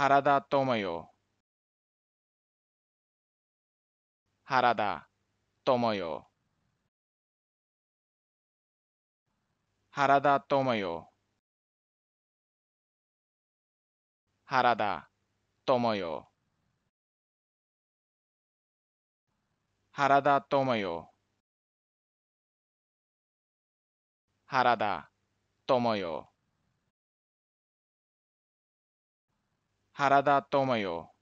原田智代原田智代原田智代原田智代原田智代原田智代はらだともよ。